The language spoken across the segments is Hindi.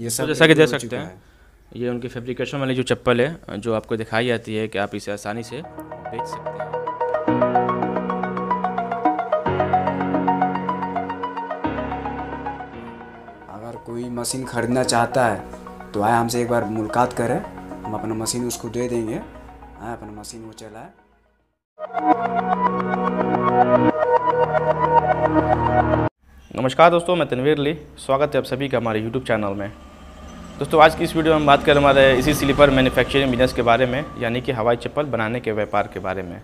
ये सब तो जैसा कि देख सकते हैं ये उनकी फैब्रिकेशन वाली जो चप्पल है जो आपको दिखाई जाती है कि आप इसे आसानी से बेच सकते हैं अगर कोई मशीन ख़रीदना चाहता है तो आए हमसे एक बार मुलाकात करें हम अपना मशीन उसको दे देंगे आए अपना मशीन वो चलाए नमस्कार दोस्तों मैं तनवीर ली स्वागत है आप सभी का हमारे यूट्यूब चैनल में दोस्तों आज की इस वीडियो में हम बात कर हमारे इसी स्लीपर मैन्युफैक्चरिंग बिजनेस के बारे में यानी कि हवाई चप्पल बनाने के व्यापार के बारे में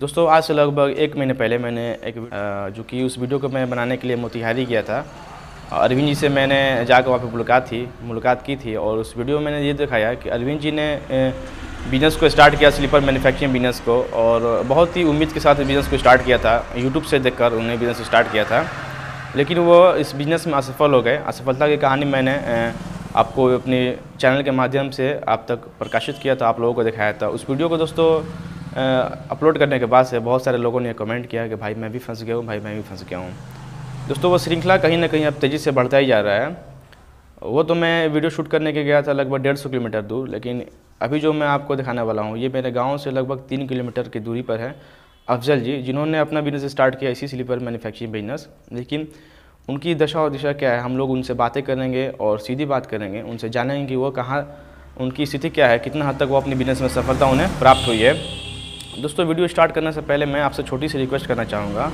दोस्तों आज से लगभग एक महीने पहले मैंने एक जो कि उस वीडियो को मैं बनाने के लिए मोतिहारी किया था अरविंद जी से मैंने जाकर वहाँ पर मुलाकात थी मुलाकात की थी और उस वीडियो में मैंने ये दिखाया कि अरविंद जी ने बिज़नेस को स्टार्ट किया स्लीपर मैन्युफैक्चरिंग बिज़नेस को और बहुत ही उम्मीद के साथ बिज़नेस को स्टार्ट किया था यूट्यूब से देख कर बिज़नेस स्टार्ट किया था लेकिन वो इस बिज़नेस में असफल हो गए असफलता की कहानी मैंने आपको अपने चैनल के माध्यम से आप तक प्रकाशित किया था तो आप लोगों को दिखाया था उस वीडियो को दोस्तों अपलोड करने के बाद से बहुत सारे लोगों ने कमेंट किया कि भाई मैं भी फंस गया हूँ भाई मैं भी फंस गया हूँ दोस्तों वो श्रृंखला कहीं ना कहीं अब तेज़ी से बढ़ता ही जा रहा है वो तो मैं वीडियो शूट करने के गया था लगभग डेढ़ सौ किलोमीटर दूर लेकिन अभी जो मैं आपको दिखाने वाला हूँ ये मेरे गाँव से लगभग तीन किलोमीटर की दूरी पर है अफजल जी जिन्होंने अपना बिजनेस स्टार्ट किया इसी स्लीपर मैनुफैक्चरिंग बिजनेस लेकिन उनकी दशा और दिशा क्या है हम लोग उनसे बातें करेंगे और सीधी बात करेंगे उनसे जानेंगे कि वो कहाँ उनकी स्थिति क्या है कितना हद तक वो अपनी बिजनेस में सफलता उन्हें प्राप्त हुई है दोस्तों वीडियो स्टार्ट करने से पहले मैं आपसे छोटी सी रिक्वेस्ट करना चाहूँगा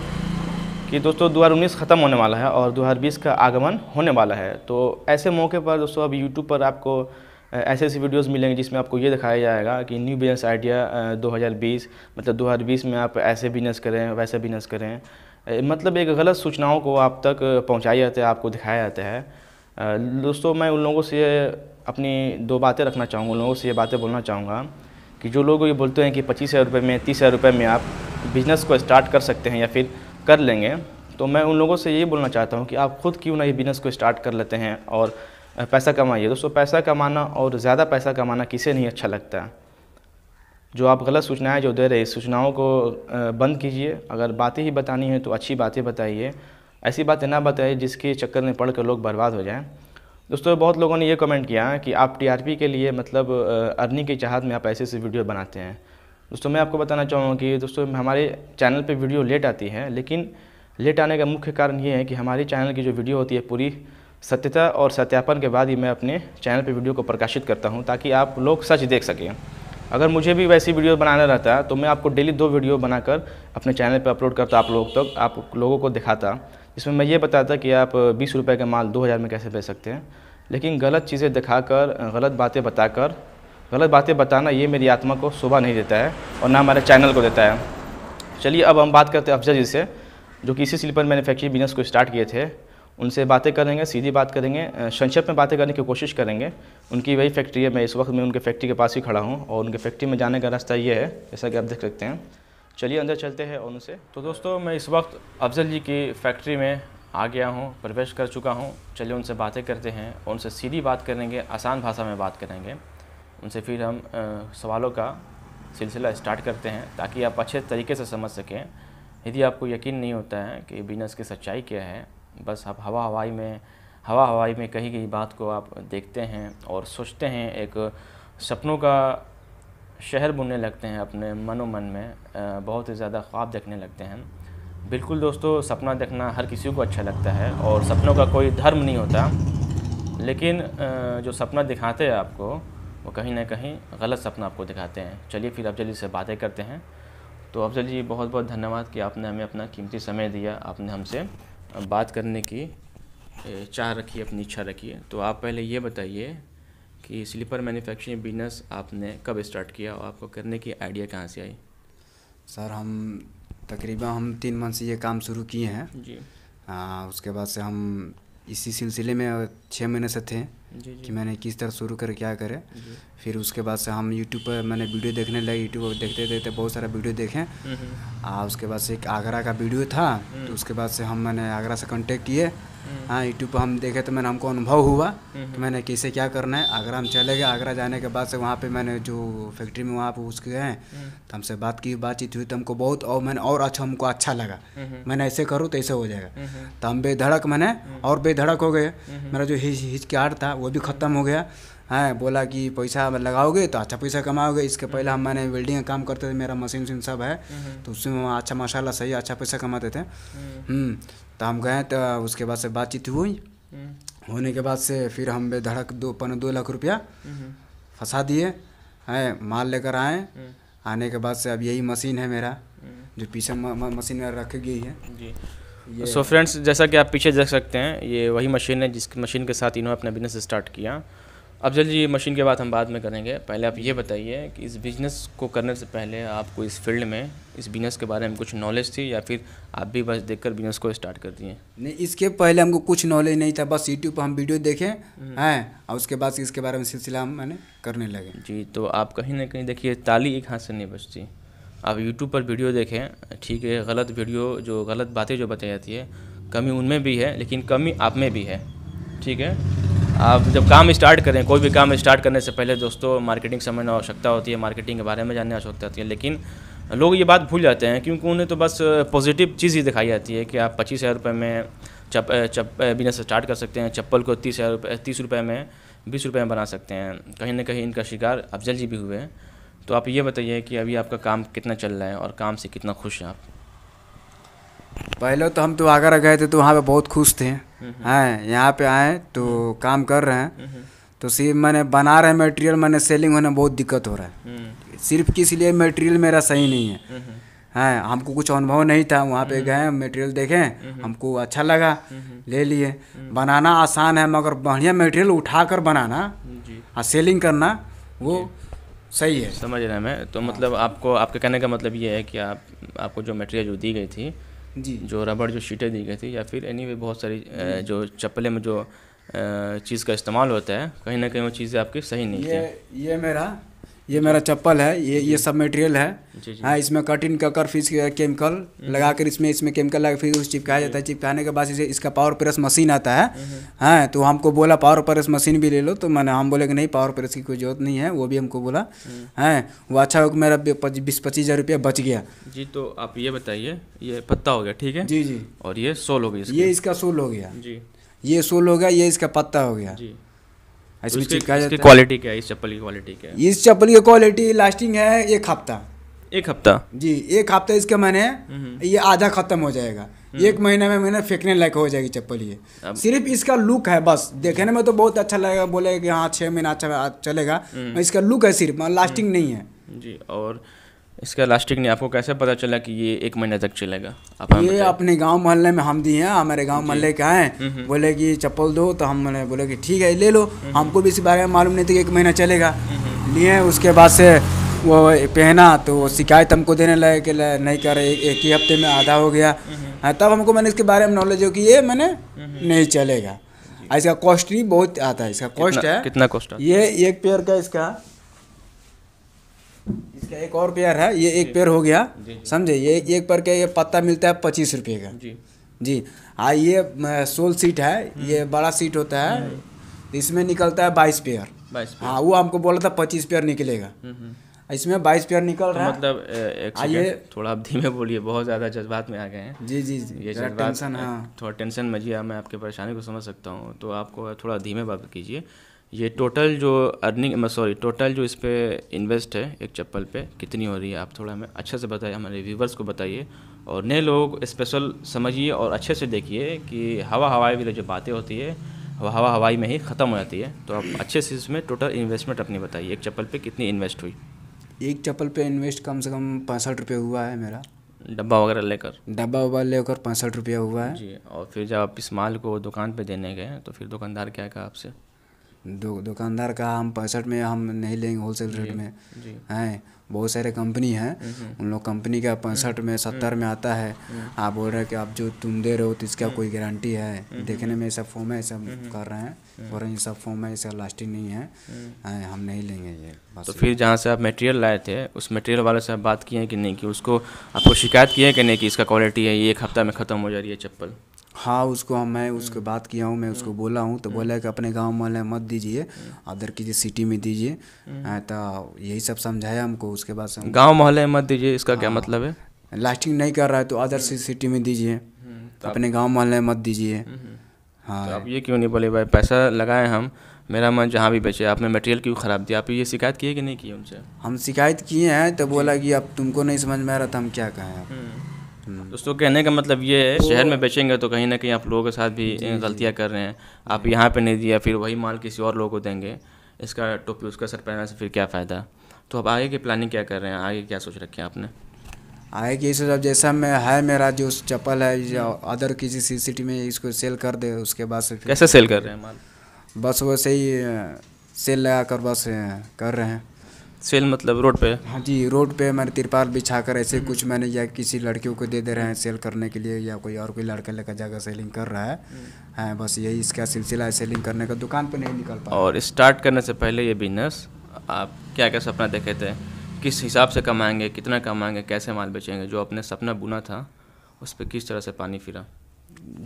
कि दोस्तों दो ख़त्म होने वाला है और दो का आगमन होने वाला है तो ऐसे मौके पर दोस्तों अब यूट्यूब पर आपको ऐसे ऐसे वीडियोस मिलेंगे जिसमें आपको ये दिखाया जाएगा कि न्यू बिजनेस आइडिया 2020 मतलब 2020 में आप ऐसे बिजनेस करें वैसे बिजनेस करें मतलब एक गलत सूचनाओं को आप तक पहुँचाया जाता है आपको दिखाया जाता है दोस्तों मैं उन लोगों से अपनी दो बातें रखना चाहूँगा उन लोगों से ये बातें बोलना चाहूँगा कि जो लोग ये बोलते हैं कि पच्चीस हज़ार रुपये में तीस हज़ार रुपये में आप बिज़नेस को स्टार्ट कर सकते हैं या फिर कर लेंगे तो मैं उन लोगों से यही बोलना चाहता हूँ कि आप ख़ुद क्यों ना ये बिज़नेस को स्टार्ट कर लेते हैं और पैसा कमाइए दोस्तों पैसा कमाना और ज़्यादा पैसा कमाना किसे नहीं अच्छा लगता है जो आप गलत सूचनाएं जो दे रहे हैं सूचनाओं को बंद कीजिए अगर बातें ही बतानी है तो अच्छी बातें बताइए ऐसी बातें ना बताइए जिसके चक्कर में पढ़ कर लोग बर्बाद हो जाएं दोस्तों बहुत लोगों ने ये कमेंट किया कि आप टीआरपी के लिए मतलब अर्निंग की चाहत में आप ऐसे ऐसे वीडियो बनाते हैं दोस्तों मैं आपको बताना चाहूँगा कि दोस्तों हमारे चैनल पर वीडियो लेट आती है लेकिन लेट आने का मुख्य कारण ये है कि हमारे चैनल की जो वीडियो होती है पूरी सत्यता और सत्यापन के बाद ही मैं अपने चैनल पर वीडियो को प्रकाशित करता हूँ ताकि आप लोग सच देख सकें अगर मुझे भी वैसी वीडियो बनाना रहता तो मैं आपको डेली दो वीडियो बनाकर अपने चैनल पर अपलोड करता आप लोग तक आप लोगों को दिखाता इसमें मैं ये बताता कि आप बीस रुपये का माल दो हज़ार में कैसे बेच सकते हैं लेकिन गलत चीज़ें दिखाकर गलत बातें बताकर गलत बातें बताना ये मेरी आत्मा को शोभा नहीं देता है और ना हमारे चैनल को देता है चलिए अब हम बात करते हैं अफजा जी से जो कि इसी स्लीपर मैन्युफैक्चरिंग बिजनेस को स्टार्ट किए थे उनसे बातें करेंगे सीधी बात करेंगे संक्षेप में बातें करने की कोशिश करेंगे उनकी वही फैक्ट्री है मैं इस वक्त मैं उनके फैक्ट्री के पास ही खड़ा हूँ और उनके फैक्ट्री में जाने का रास्ता ये है जैसा कि आप देख सकते हैं चलिए अंदर चलते हैं और उनसे तो दोस्तों मैं इस वक्त अफजल जी की फैक्ट्री में आ गया हूँ प्रवेश कर चुका हूँ चलिए उनसे बातें करते हैं और उनसे सीधी बात करेंगे आसान भाषा में बात करेंगे उनसे फिर हम सवालों का सिलसिला स्टार्ट करते हैं ताकि आप अच्छे तरीके से समझ सकें यदि आपको यकीन नहीं होता है कि बिजनेस की सच्चाई क्या है बस आप हवा हवाई में हवा हवाई में कही गई बात को आप देखते हैं और सोचते हैं एक सपनों का शहर बुनने लगते हैं अपने मनो मन में बहुत ही ज़्यादा ख्वाब देखने लगते हैं बिल्कुल दोस्तों सपना देखना हर किसी को अच्छा लगता है और सपनों का कोई धर्म नहीं होता लेकिन जो सपना दिखाते हैं आपको वो कहीं ना कहीं गलत सपना आपको दिखाते हैं चलिए फिर अफजल जी से बातें करते हैं तो अफजल जी बहुत बहुत धन्यवाद कि आपने हमें अपना कीमती समय दिया आपने हमसे बात करने की चाह रखिए अपनी इच्छा रखिए तो आप पहले ये बताइए कि स्लीपर मैन्युफैक्चरिंग बिजनेस आपने कब स्टार्ट किया और आपको करने की आइडिया कहाँ से आई सर हम तकरीबन हम तीन मंथ से ये काम शुरू किए हैं जी आ, हाँ, उसके बाद से हम इसी सिलसिले में छः महीने से थे कि मैंने किस तरह शुरू कर क्या करें फिर उसके बाद से हम यूट्यूब पर मैंने वीडियो देखने लगे यूट्यूब पर देखते देखते बहुत सारा वीडियो देखें हम्म, हम्म। आ उसके बाद से एक आगरा का वीडियो था हम्म। तो उसके बाद से हम मैंने आगरा से कॉन्टेक्ट किए हम्म। हाँ यूट्यूब पर हम देखे तो मैंने हमको अनुभव हुआ हम्म, हम्म। कि मैंने कैसे क्या करना है आगरा हम चले गए आगरा जाने के बाद से वहाँ पे मैंने जो फैक्ट्री में वहाँ पर उसके गए तो हमसे बात की बातचीत हुई तो हमको बहुत और मैंने और अच्छा हमको अच्छा लगा मैंने ऐसे करूँ तो ऐसे हो जाएगा तो हम बेधड़क मैंने और बेधड़क हो गए मेरा जो हिचकिचाहट था वो भी ख़त्म हो गया हैं हाँ, बोला कि पैसा लगाओगे तो अच्छा पैसा कमाओगे इसके पहले हम मैंने वेल्डिंग का काम करते थे मेरा मशीन उशीन सब है तो उसमें अच्छा मसाला सही अच्छा पैसा कमाते थे तो हम गए तो उसके बाद से बातचीत हुई हम्म। होने के बाद से फिर हम बेधड़क दो पन दो लाख रुपया हम्म। फंसा दिए हैं माल लेकर आए हम्म। आने के बाद से अब यही मशीन है मेरा जो पीछे मशीन में रखी गई है जी सो so फ्रेंड्स जैसा कि आप पीछे देख सकते हैं ये वही मशीन है जिस मशीन के साथ इन्होंने अपना बिजनेस स्टार्ट किया अफजल जी मशीन के बाद हम बाद में करेंगे पहले आप ये बताइए कि इस बिज़नेस को करने से पहले आपको इस फील्ड में इस बिज़नेस के बारे में कुछ नॉलेज थी या फिर आप भी बस देखकर बिज़नेस को स्टार्ट कर दिए नहीं इसके पहले हमको कुछ नॉलेज नहीं था बस यूट्यूब पर हम वीडियो देखें हम्म। हैं और उसके बाद इसके बारे में सिलसिला हम मैंने करने लगे जी तो आप कहीं ना कहीं देखिए ताली एक हाथ से नहीं बचती आप यूट्यूब पर वीडियो देखें ठीक है गलत वीडियो जो गलत बातें जो बताई जाती है कमी उनमें भी है लेकिन कमी आप में भी है ठीक है आप जब काम स्टार्ट करें कोई भी काम स्टार्ट करने से पहले दोस्तों मार्केटिंग समझना आवश्यकता होती है मार्केटिंग के बारे में जानने आवश्यकता होती है लेकिन लोग ये बात भूल जाते हैं क्योंकि उन्हें तो बस पॉजिटिव चीज़ ही दिखाई जाती है कि आप पच्चीस हज़ार रुपये में चप चप बिजनेस स्टार्ट कर सकते हैं चप्पल को तीस हज़ार रुपये तीस रुपये में बीस रुपये में बना सकते हैं कहीं ना कहीं इनका शिकार अफजल जी भी हुए हैं तो आप ये बताइए कि अभी आपका काम कितना चल रहा है और काम से कितना खुश हैं आप पहले तो हम तो आगरा गए थे तो वहाँ पर बहुत खुश थे हैं यहाँ पे आए तो काम कर रहे हैं तो सिर्फ मैंने बना रहे मटेरियल मैंने सेलिंग होने में बहुत दिक्कत हो रहा है हम्म। सिर्फ किस लिए मटेरियल मेरा सही नहीं है हैं हमको कुछ अनुभव नहीं था वहाँ पे गए मटेरियल देखें हमको अच्छा लगा ले लिए हम्म। बनाना आसान है मगर बढ़िया मटेरियल उठा कर बनाना और सेलिंग करना वो सही है समझ हैं मैं तो हाँ। मतलब आपको आपके कहने का मतलब ये है कि आप आपको जो मटेरियल जो दी गई थी जी जो रबड़ जो शीटें दी गई थी या फिर एनी anyway, बहुत सारी जो चप्पलें में जो चीज़ का इस्तेमाल होता है कहीं ना कहीं वो चीज़ें आपकी सही नहीं ये, थी ये मेरा ये मेरा चप्पल है ये ये सब मटेरियल है हाँ इसमें कटिंग कर कर फिर केमिकल लगा कर इसमें इसमें केमिकल लगा फिर उस चिपकाया जाता है चिपकाने के बाद इसे इसका पावर प्रेस मशीन आता है हम्म। हाँ तो हमको बोला पावर प्रेस मशीन भी ले लो तो मैंने हम बोले कि नहीं पावर प्रेस की कोई जरूरत नहीं है वो भी हमको बोला है हम्म। हाँ, वो अच्छा हो मेरा बीस पच्चीस हज़ार रुपया बच गया जी तो आप ये बताइए ये पत्ता हो गया ठीक है जी जी और ये सोल हो गया ये इसका सोल हो गया जी ये सोल हो गया ये इसका पत्ता हो गया जी क्वालिटी क्या है इस चप्पल की क्वालिटी क्या है इस चप्पल की क्वालिटी लास्टिंग है एक हफ्ता एक हफ्ता जी एक हफ्ता इसका मैंने हम्म। ये आधा खत्म हो जाएगा हम्म। एक महीने में मैंने फेंकने लायक हो जाएगी चप्पल ये सिर्फ इसका लुक है बस देखने में तो बहुत अच्छा लगेगा बोलेगा कि हाँ छः महीना अच्छा चलेगा हम्म। इसका लुक है सिर्फ लास्टिंग नहीं है जी और इसका लास्टिक नहीं आपको कैसे पता चला कि ये एक महीने तक चलेगा आप ये अपने गांव मोहल्ले में हम दिए हैं हमारे गांव मोहल्ले के आए हम्म, हम्म। बोले कि चप्पल दो तो हम बोले कि ठीक है ले लो हम्म, हमको भी इस बारे में मालूम नहीं था कि एक महीना चलेगा लिए उसके बाद से वो पहना तो शिकायत हमको देने लगे कि नहीं कर एक, एक ही हफ्ते में आधा हो गया हाँ, तब हमको मैंने इसके बारे में नॉलेज हो कि ये मैंने नहीं चलेगा इसका कॉस्ट भी बहुत आता है इसका कॉस्ट है कितना कॉस्ट ये एक पेयर का इसका इसका एक और पेयर है ये एक पेयर हो गया समझे ये एक पेड़ के ये पत्ता मिलता है पच्चीस रुपये का जी हाँ ये सोल सीट है हम्म। ये बड़ा सीट होता है हम्म। इसमें निकलता है बाईस पेयर हाँ वो हमको बोला था पच्चीस पेयर निकलेगा हम्म, इसमें बाईस पेयर निकल तो रहा है मतलब आइए हाँ, थोड़ा आप धीमे बोलिए बहुत ज़्यादा जज्बात में आ गए हैं जी जी जी ये टेंशन हाँ थोड़ा टेंशन मजिए मैं आपके परेशानी को समझ सकता हूँ तो आपको थोड़ा धीमे बात कीजिए ये टोटल जो अर्निंग सॉरी टोटल जो इस पर इन्वेस्ट है एक चप्पल पे कितनी हो रही है आप थोड़ा हमें अच्छे से बताइए हमारे व्यूवर्स को बताइए और नए लोग स्पेशल समझिए और अच्छे से देखिए कि हवा हवाई वाली जो बातें होती है हवा हवाई में ही ख़त्म हो जाती है तो आप अच्छे से इसमें टोटल इन्वेस्टमेंट अपनी बताइए एक चप्पल पे कितनी इन्वेस्ट हुई एक चप्पल पे इन्वेस्ट कम से कम पैंसठ रुपये हुआ है मेरा डब्बा वगैरह लेकर डब्बा वब्बा लेकर पैंसठ रुपया हुआ है जी और फिर जब आप इस माल को दुकान पे देने गए तो फिर दुकानदार क्या कहा आपसे दो दुकानदार का हम पैंसठ में हम नहीं लेंगे होलसेल रेट में हैं बहुत सारे कंपनी हैं उन लोग कंपनी का पैंसठ में सत्तर में आता है आप बोल रहे हैं कि आप जो तुम दे रहे हो तो इसका कोई गारंटी है देखने में सब फॉर्म है सब कर रहे हैं बोल रहे हैं सब फॉर्म है इसका लास्टिंग नहीं है हम्म। हैं हम नहीं लेंगे ये तो फिर जहाँ से आप मटेरियल लाए थे उस मटेरियल वाले से आप बात किए हैं कि नहीं कि उसको आपको शिकायत की है कि नहीं कि इसका क्वालिटी है ये एक हफ्ता में ख़त्म हो जा रही है चप्पल हाँ उसको हम मैं उसको हम्म। बात किया हूँ मैं उसको हम्म। बोला हूँ तो बोला कि हम्म। अपने गांव मोहल्ले मत दीजिए अदर कीजिए सिटी में दीजिए हाँ, तो यही सब समझाया हमको उसके बाद से गाँव मोहल्ले मत दीजिए इसका हाँ, क्या मतलब है लास्टिंग नहीं कर रहा है तो अदर सिटी में दीजिए तो अपने गाँव मोहल्ले मत दीजिए हाँ तो आप ये क्यों नहीं बोले भाई पैसा लगाए हम मेरा मन जहाँ भी बेचे आपने मटेरियल क्यों ख़राब दिया आप ये शिकायत किए कि नहीं किए उनसे हम शिकायत किए हैं तो बोला कि अब तुमको नहीं समझ में आ रहा था तो हम क्या कहें आप हम्म। दोस्तों कहने का मतलब ये है तो शहर में बेचेंगे तो कहीं ना कहीं आप लोगों के साथ भी गलतियाँ कर रहे हैं आप यहाँ पर नहीं दिया फिर वही माल किसी और लोगों को देंगे इसका टोपी उसका सर पहनने से फिर क्या फ़ायदा तो अब आगे की प्लानिंग क्या कर रहे हैं आगे क्या सोच रखे हैं आपने आगे की इस अब जैसा मैं है मेरा जो चप्पल है अदर किसी सी टी में इसको सेल कर दे उसके बाद से कैसे सेल कर रहे हैं माल बस वैसे ही सेल लगा कर बस कर रहे हैं सेल मतलब रोड पे हाँ जी रोड पे मैंने तिरपाल बिछा कर ऐसे कुछ मैंने या किसी लड़कियों को दे दे रहे हैं सेल करने के लिए या कोई और कोई लड़का लेकर जाकर सेलिंग कर रहा है हम्म। हाँ बस यही इसका सिलसिला है सेलिंग करने का दुकान पर नहीं निकल पाया और स्टार्ट करने से पहले ये बिजनेस आप क्या क्या सपना देखे थे किस हिसाब से कमाएंगे कितना कमाएंगे कैसे माल बेचेंगे जो अपने सपना बुना था उस पर किस तरह से पानी फिरा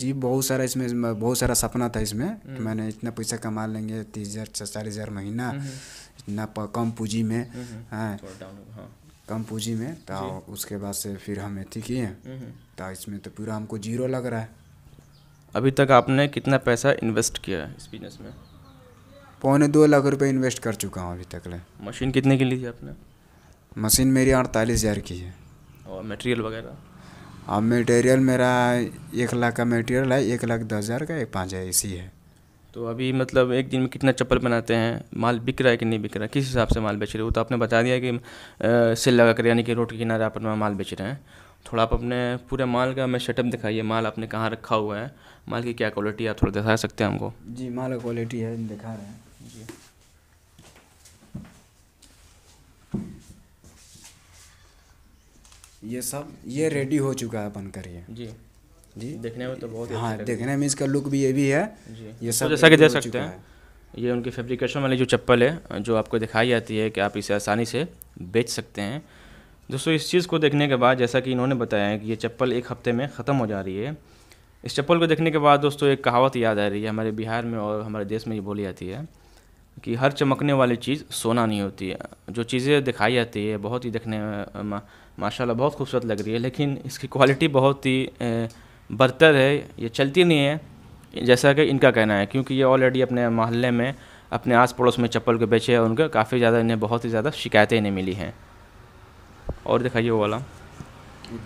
जी बहुत सारा इसमें बहुत सारा सपना था इसमें कि हम्म। मैंने इतना पैसा कमा लेंगे तीस हज़ार चालीस हज़ार महीना हम्म। ना कम पूंजी में हम्म, हम्म। हाँ, हाँ। कम पूंजी में तो उसके बाद से फिर हम अथी किए हम्म, तो इसमें तो पूरा हमको जीरो लग रहा है अभी तक आपने कितना पैसा इन्वेस्ट किया है इस बिजनेस में पौने दो लाख रुपए इन्वेस्ट कर चुका हूँ अभी तक ले मशीन कितने की ली थी आपने मशीन मेरी अड़तालीस हज़ार की है और मटेरियल वगैरह अब मटेरियल मेरा एक लाख का मटेरियल है एक लाख दस हज़ार का एक पाँच हज़ार इसी है तो अभी मतलब एक दिन में कितना चप्पल बनाते हैं माल बिक रहा है कि नहीं बिक रहा है किस हिसाब से माल बेच रहे हो तो आपने बता दिया कि सेल लगा कर यानी कि रोड के किनारे आप अपना माल बेच रहे हैं थोड़ा आप अपने पूरे माल का हमें सेटअप दिखाइए माल आपने कहाँ रखा हुआ है माल की क्या क्वालिटी है आप थोड़ा दिखा सकते हैं हमको जी माल का क्वालिटी है दिखा रहे हैं जी ये सब ये रेडी हो चुका है अपन करिए जी जी देखने में तो बहुत हाँ अच्छा देखने में इसका लुक भी ये भी है ये तो सब तो जैसा कि देख सकते हैं ये उनकी फैब्रिकेशन वाली जो चप्पल है जो आपको दिखाई जाती है कि आप इसे आसानी से बेच सकते हैं दोस्तों इस चीज़ को देखने के बाद जैसा कि इन्होंने बताया है कि ये चप्पल एक हफ्ते में ख़त्म हो जा रही है इस चप्पल को देखने के बाद दोस्तों एक कहावत याद आ रही है हमारे बिहार में और हमारे देश में ये बोली जाती है कि हर चमकने वाली चीज़ सोना नहीं होती है जो चीज़ें दिखाई जाती है बहुत ही देखने में माशाल्लाह बहुत खूबसूरत लग रही है लेकिन इसकी क्वालिटी बहुत ही बदतर है ये चलती नहीं है जैसा कि इनका कहना है क्योंकि ये ऑलरेडी अपने मोहल्ले में अपने आस पड़ोस में चप्पल को बेचे हैं उनका काफ़ी ज़्यादा इन्हें बहुत ही ज़्यादा शिकायतें इन्हें मिली हैं और दिखाइए वो वाला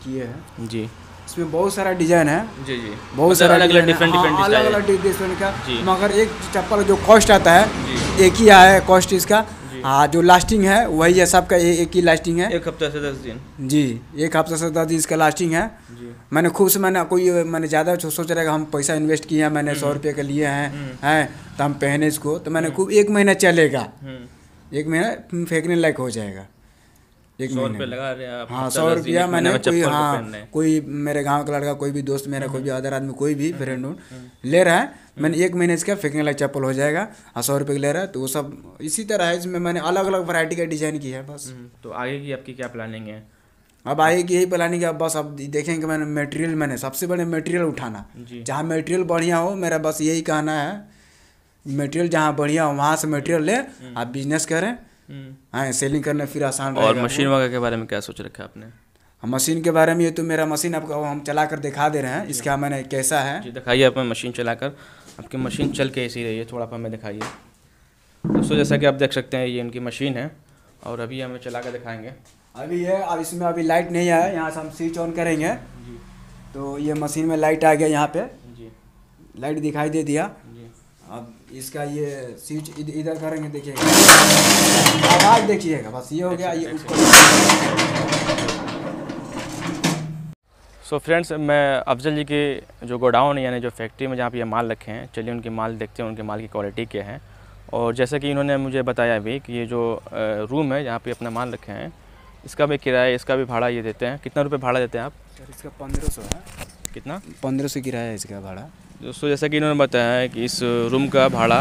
ये है जी इसमें बहुत सारा डिजाइन है जी जी बहुत मतलब सारा अलग अलग डिफरेंट डिफरेंट अलग अलग डिजाइन हाँ, का मगर एक चप्पल जो कॉस्ट आता है एक ही आया है कॉस्ट इसका हाँ जो लास्टिंग है वही है सबका एक ही लास्टिंग है एक हफ्ता से दस दिन जी एक हफ्ता से दस दिन इसका लास्टिंग है मैंने खुद से मैंने कोई मैंने ज़्यादा सोच रहा है हम पैसा इन्वेस्ट किया मैंने सौ हम्म। रुपये के लिए हैं हम्म। हैं तो हम पहने इसको तो मैंने हम्म। खूब एक महीना चलेगा एक महीना फेंकने लायक हो जाएगा एक सौ रुपया लगा रहे हाँ सौ रुपया मैंने कोई हाँ कोई मेरे गांव का लड़का कोई भी दोस्त मेरा कोई भी अदर हम्म। आदमी कोई भी फ्रेंड हम्म। हम्म। ले रहा है मैंने एक महीने इसका फेंकने लायक चप्पल हो जाएगा और हाँ, सौ रुपये ले रहा है तो वो सब इसी तरह है इसमें मैंने अलग अलग वैरायटी का डिजाइन किया है बस तो आगे की आपकी क्या प्लानिंग है अब आएगी यही प्लानिंग है बस अब देखेंगे कि मैंने मटेरियल मैंने सबसे बड़े मटेरियल उठाना जहाँ मटेरियल बढ़िया हो मेरा बस यही कहना है मटेरियल जहाँ बढ़िया हो वहाँ से मटेरियल ले आप बिजनेस करें हाँ सेलिंग करना फिर आसान और मशीन वगैरह के बारे में क्या सोच रखा है आपने मशीन हाँ, के बारे में ये तो मेरा मशीन आपको हम चला कर दिखा दे रहे हैं इसका मैंने कैसा है दिखाइए आप मशीन चला कर आपकी मशीन चल के ऐसी रही है थोड़ा आप हमें दिखाइए दोस्तों जैसा कि आप देख सकते हैं ये इनकी मशीन है और अभी हमें चला कर दिखाएंगे अभी ये अब इसमें अभी लाइट नहीं आया यहाँ से हम स्विच ऑन करेंगे तो ये मशीन में लाइट आ गया यहाँ पे लाइट दिखाई दे दिया अब इसका ये स्विच इधर करेंगे देखिएगा आवाज़ देखिएगा बस ये हो गया ये सो so फ्रेंड्स मैं अफजल जी की जो गोडाउन यानी जो फैक्ट्री में जहाँ पे ये माल रखे हैं चलिए उनके माल देखते हैं उनके माल की क्वालिटी क्या है और जैसा कि इन्होंने मुझे बताया भी कि ये जो रूम है जहाँ पे अपना माल रखे हैं इसका भी किराया इसका भी भाड़ा ये देते हैं कितना रुपये भाड़ा देते हैं आप सर इसका पंद्रह सौ है कितना पंद्रह सौ किराया है इसका भाड़ा दोस्तों जैसा कि इन्होंने बताया है कि इस रूम का भाड़ा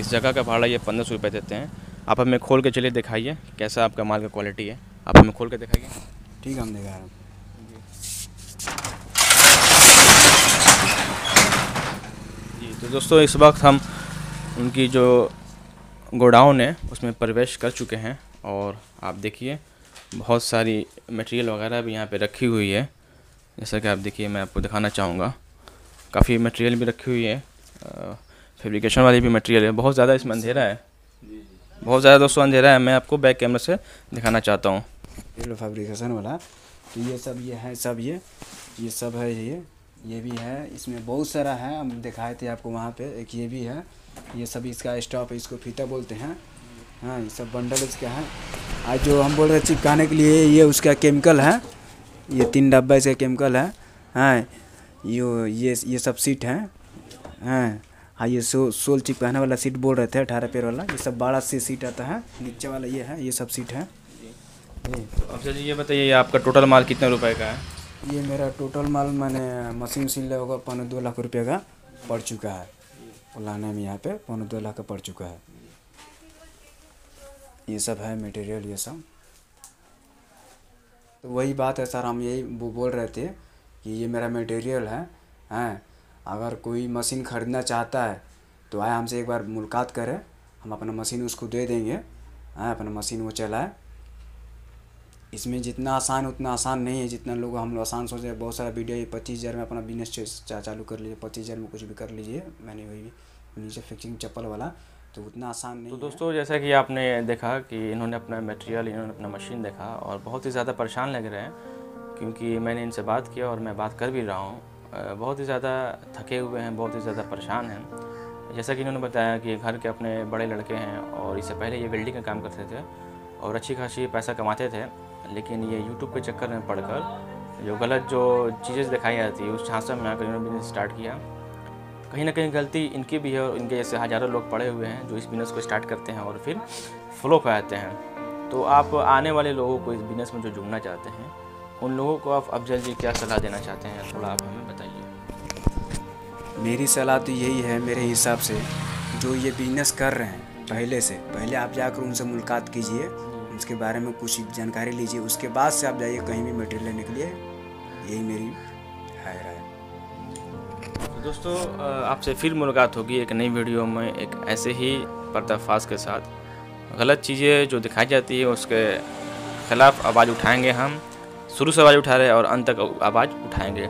इस जगह का भाड़ा ये पंद्रह सौ रुपये देते हैं आप हमें खोल के चलिए दिखाइए कैसा आपका माल का क्वालिटी है आप हमें खोल के दिखाइए ठीक है हम देखा जी तो दोस्तों इस वक्त हम उनकी जो गोडाउन है उसमें प्रवेश कर चुके हैं और आप देखिए बहुत सारी मटेरियल वगैरह भी यहाँ पे रखी हुई है जैसा कि आप देखिए मैं आपको दिखाना चाहूँगा काफ़ी मटेरियल भी रखी हुई है फेब्रिकेशन वाली भी मटेरियल है बहुत ज़्यादा इसमें अंधेरा है बहुत ज़्यादा दोस्तों अंधेरा है मैं आपको बैक कैमरे से दिखाना चाहता हूँ फेब्रिकेशन वाला तो ये सब ये है सब ये ये सब है ये ये भी है इसमें बहुत सारा है हम दिखाए थे आपको वहाँ पे एक ये भी है ये सब इसका स्टॉप है इसको फीता बोलते हैं हाँ ये सब बंडल इसका है आज जो हम बोल रहे चिपकाने के लिए ये उसका केमिकल है ये तीन डब्बा इसका केमिकल है हाँ यो ये ये सब सीट हैं हैं हाँ ये सो सोल चिप पहने वाला सीट बोल रहे थे अठारह पेड़ वाला ये सब बारह से सीट आता है नीचे वाला ये है ये सब सीट है अब सर जी ये बताइए ये आपका टोटल माल कितने रुपए का है ये मेरा टोटल माल मैंने मशीन मशीन ले होगा पौने दो लाख रुपये का पड़ चुका है लाने में यहाँ पे पौने दो लाख का पड़ चुका है ये सब है मटेरियल ये सब तो वही बात है सर हम यही बोल रहे थे कि ये मेरा मटेरियल है हैं अगर कोई मशीन ख़रीदना चाहता है तो आए हमसे एक बार मुलाकात करें हम अपना मशीन उसको दे देंगे हैं अपना मशीन वो चलाए इसमें जितना आसान उतना आसान नहीं है जितना लोग हम लोग आसान सोच रहे हैं बहुत सारा वीडियो पच्चीस हज़ार में अपना बिजनेस चालू कर लीजिए पच्चीस हज़ार में कुछ भी कर लीजिए मैंने वही नीचे फिक्सिंग चप्पल वाला तो उतना आसान नहीं तो दोस्तों जैसा कि आपने देखा कि इन्होंने अपना मटेरियल इन्होंने अपना मशीन देखा और बहुत ही ज़्यादा परेशान लग रहे हैं क्योंकि मैंने इनसे बात किया और मैं बात कर भी रहा हूँ बहुत ही ज़्यादा थके हुए हैं बहुत ही ज़्यादा परेशान हैं जैसा कि इन्होंने बताया कि घर के अपने बड़े लड़के हैं और इससे पहले ये वेल्डिंग का काम करते थे और अच्छी खासी पैसा कमाते थे लेकिन ये यूट्यूब के चक्कर में पढ़कर जो गलत जो चीज़ें दिखाई जाती है उस झांसे में आकर इन्होंने बिजनेस स्टार्ट किया कहीं ना कहीं गलती इनकी भी है और इनके जैसे हज़ारों लोग पड़े हुए हैं जो इस बिज़नेस को स्टार्ट करते हैं और फिर फ्लो पे आते हैं तो आप आने वाले लोगों को इस बिज़नेस में जो जुड़ना चाहते हैं उन लोगों को आप अफजल जी क्या सलाह देना चाहते हैं थोड़ा आप हमें बताइए मेरी सलाह तो यही है मेरे हिसाब से जो ये बिजनेस कर रहे हैं पहले से पहले आप जाकर उनसे मुलाकात कीजिए उसके बारे में कुछ जानकारी लीजिए उसके बाद से आप जाइए कहीं भी मटेरियल लेने के लिए यही मेरी है राय तो दोस्तों आपसे फिर मुलाकात होगी एक नई वीडियो में एक ऐसे ही पर्दाफाश के साथ गलत चीज़ें जो दिखाई जाती है उसके ख़िलाफ़ आवाज़ उठाएंगे हम शुरू से आवाज़ उठा रहे और अंत तक आवाज़ उठाएंगे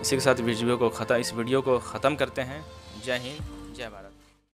इसी के साथ वीडियो को ख़त्म इस वीडियो को ख़त्म करते हैं जय हिंद जय भारत